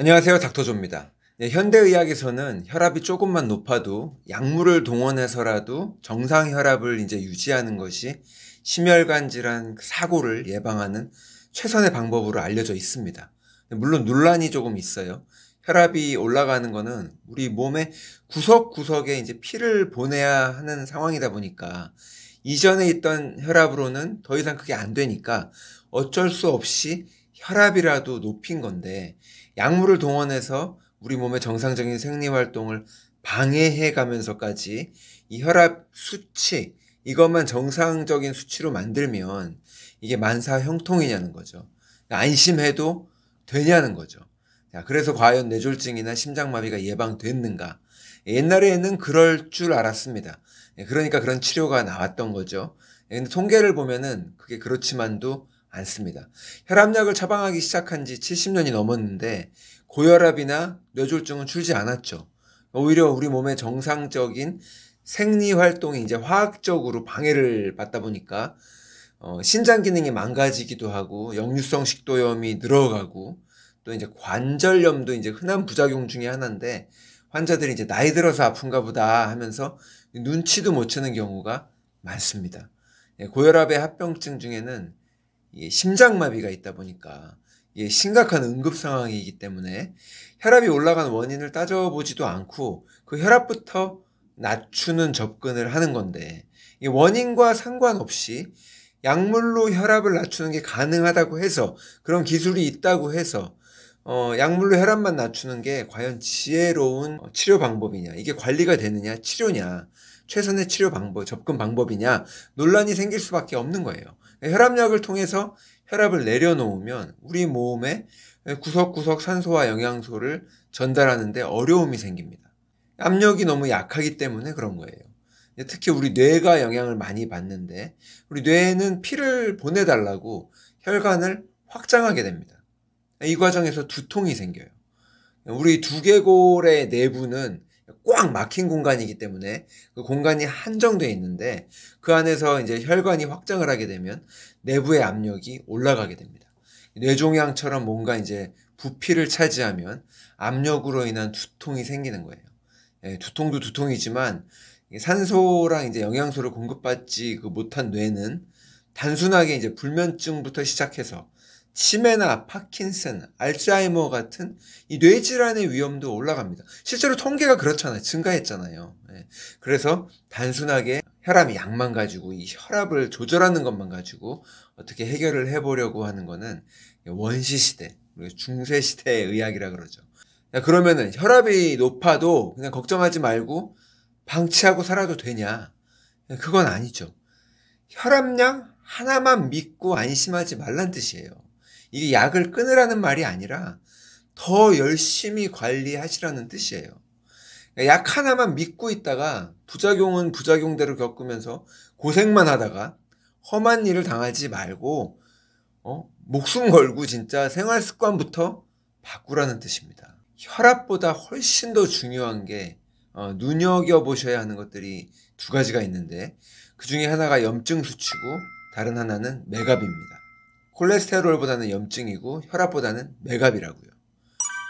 안녕하세요. 닥터조입니다. 네, 예, 현대의학에서는 혈압이 조금만 높아도 약물을 동원해서라도 정상 혈압을 이제 유지하는 것이 심혈관 질환 그 사고를 예방하는 최선의 방법으로 알려져 있습니다. 물론 논란이 조금 있어요. 혈압이 올라가는 것은 우리 몸의 구석구석에 이제 피를 보내야 하는 상황이다 보니까 이전에 있던 혈압으로는 더 이상 그게 안 되니까 어쩔 수 없이 혈압이라도 높인 건데 약물을 동원해서 우리 몸의 정상적인 생리 활동을 방해해 가면서까지 이 혈압 수치 이것만 정상적인 수치로 만들면 이게 만사 형통이냐는 거죠. 그러니까 안심해도 되냐는 거죠. 자, 그래서 과연 뇌졸중이나 심장마비가 예방됐는가? 옛날에는 그럴 줄 알았습니다. 예, 그러니까 그런 치료가 나왔던 거죠. 예, 근데 통계를 보면은 그게 그렇지만도 않습니다. 혈압약을 처방하기 시작한 지 70년이 넘었는데 고혈압이나 뇌졸중은 줄지 않았죠. 오히려 우리 몸의 정상적인 생리 활동이 이제 화학적으로 방해를 받다 보니까 어, 신장 기능이 망가지기도 하고 역류성 식도염이 늘어가고 또 이제 관절염도 이제 흔한 부작용 중의 하나인데 환자들이 이제 나이 들어서 아픈가 보다 하면서 눈치도 못 채는 경우가 많습니다. 예, 고혈압의 합병증 중에는 예, 심장마비가 있다 보니까 예, 심각한 응급 상황이기 때문에 혈압이 올라간 원인을 따져보지도 않고 그 혈압부터 낮추는 접근을 하는 건데 이 원인과 상관없이 약물로 혈압을 낮추는 게 가능하다고 해서 그런 기술이 있다고 해서 어, 약물로 혈압만 낮추는 게 과연 지혜로운 치료 방법이냐 이게 관리가 되느냐 치료냐 최선의 치료 방법, 접근 방법이냐 논란이 생길 수밖에 없는 거예요. 혈압약을 통해서 혈압을 내려놓으면 우리 몸에 구석구석 산소와 영양소를 전달하는데 어려움이 생깁니다. 압력이 너무 약하기 때문에 그런 거예요. 특히 우리 뇌가 영향을 많이 받는데 우리 뇌는 피를 보내달라고 혈관을 확장하게 됩니다. 이 과정에서 두통이 생겨요. 우리 두개골의 내부는 꽉 막힌 공간이기 때문에 그 공간이 한정돼 있는데 그 안에서 이제 혈관이 확장을 하게 되면 내부의 압력이 올라가게 됩니다. 뇌종양처럼 뭔가 이제 부피를 차지하면 압력으로 인한 두통이 생기는 거예요. 예, 두통도 두통이지만 산소랑 이제 영양소를 공급받지 그 못한 뇌는 단순하게 이제 불면증부터 시작해서 치매나 파킨슨, 알츠하이머 같은 이 뇌질환의 위험도 올라갑니다. 실제로 통계가 그렇잖아요. 증가했잖아요. 예. 그래서 단순하게 혈압 약만 가지고 이 혈압을 조절하는 것만 가지고 어떻게 해결을 해보려고 하는 거는 원시 시대, 중세 시대의 의학이라 그러죠. 그러면은 혈압이 높아도 그냥 걱정하지 말고 방치하고 살아도 되냐? 그건 아니죠. 혈압량 하나만 믿고 안심하지 말란 뜻이에요. 이게 약을 끊으라는 말이 아니라 더 열심히 관리하시라는 뜻이에요. 그러니까 약 하나만 믿고 있다가 부작용은 부작용대로 겪으면서 고생만 하다가 험한 일을 당하지 말고 어? 목숨 걸고 진짜 생활 습관부터 바꾸라는 뜻입니다. 혈압보다 훨씬 더 중요한 게 어, 눈여겨 보셔야 하는 것들이 두 가지가 있는데 그 중에 하나가 염증 수치고 다른 하나는 맥압입니다. 콜레스테롤보다는 염증이고 혈압보다는 맥압이라고요.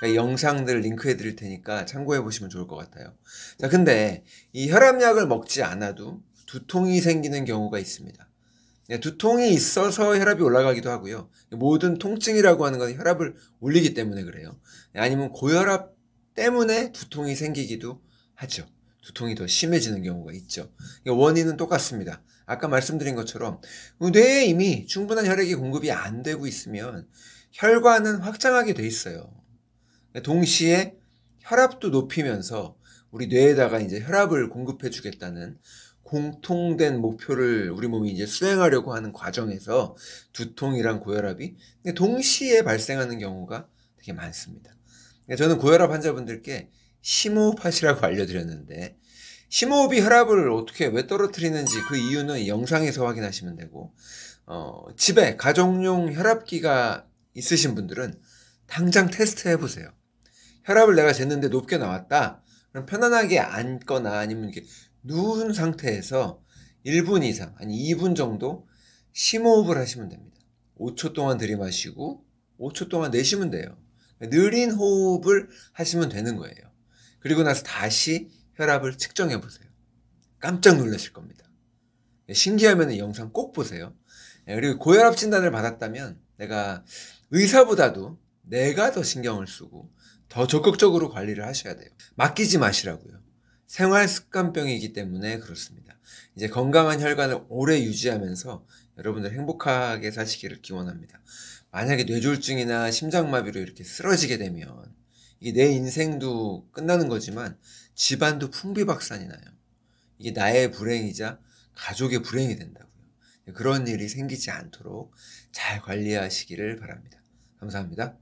그러니까 영상들 링크해 드릴 테니까 참고해 보시면 좋을 것 같아요. 자, 근데 이 혈압약을 먹지 않아도 두통이 생기는 경우가 있습니다. 예, 두통이 있어서 혈압이 올라가기도 하고요. 모든 통증이라고 하는 건 혈압을 올리기 때문에 그래요. 예, 아니면 고혈압 때문에 두통이 생기기도 하죠. 두통이 더 심해지는 경우가 있죠. 그러니까 원인은 똑같습니다. 아까 말씀드린 것처럼 뇌에 이미 충분한 혈액이 공급이 안 되고 있으면 혈관은 확장하게 돼 있어요. 동시에 혈압도 높이면서 우리 뇌에다가 이제 혈압을 공급해 주겠다는 공통된 목표를 우리 몸이 이제 수행하려고 하는 과정에서 두통이랑 고혈압이 동시에 발생하는 경우가 되게 많습니다. 그러니까 저는 고혈압 환자분들께 심호흡하시라고 알려드렸는데 심호흡이 혈압을 어떻게 왜 떨어뜨리는지 그 이유는 영상에서 확인하시면 되고 어, 집에 가정용 혈압기가 있으신 분들은 당장 테스트 해보세요. 혈압을 내가 쟀는데 높게 나왔다. 그럼 편안하게 앉거나 아니면 이렇게 누운 상태에서 1분 이상, 아니 2분 정도 심호흡을 하시면 됩니다. 5초 동안 들이마시고 5초 동안 내쉬면 돼요. 느린 호흡을 하시면 되는 거예요. 그리고 나서 다시 혈압을 측정해 보세요. 깜짝 놀라실 겁니다. 예, 신기하면 영상 꼭 보세요. 예, 그리고 고혈압 진단을 받았다면 내가 의사보다도 내가 더 신경을 쓰고 더 적극적으로 관리를 하셔야 돼요. 맡기지 마시라고요. 생활 습관병이기 때문에 그렇습니다. 이제 건강한 혈관을 오래 유지하면서 여러분들 행복하게 사시기를 기원합니다. 만약에 뇌졸중이나 심장마비로 이렇게 쓰러지게 되면 이게 내 인생도 끝나는 거지만 집안도 풍비박산이 나요. 이게 나의 불행이자 가족의 불행이 된다고요. 그런 일이 생기지 않도록 잘 관리하시기를 바랍니다. 감사합니다.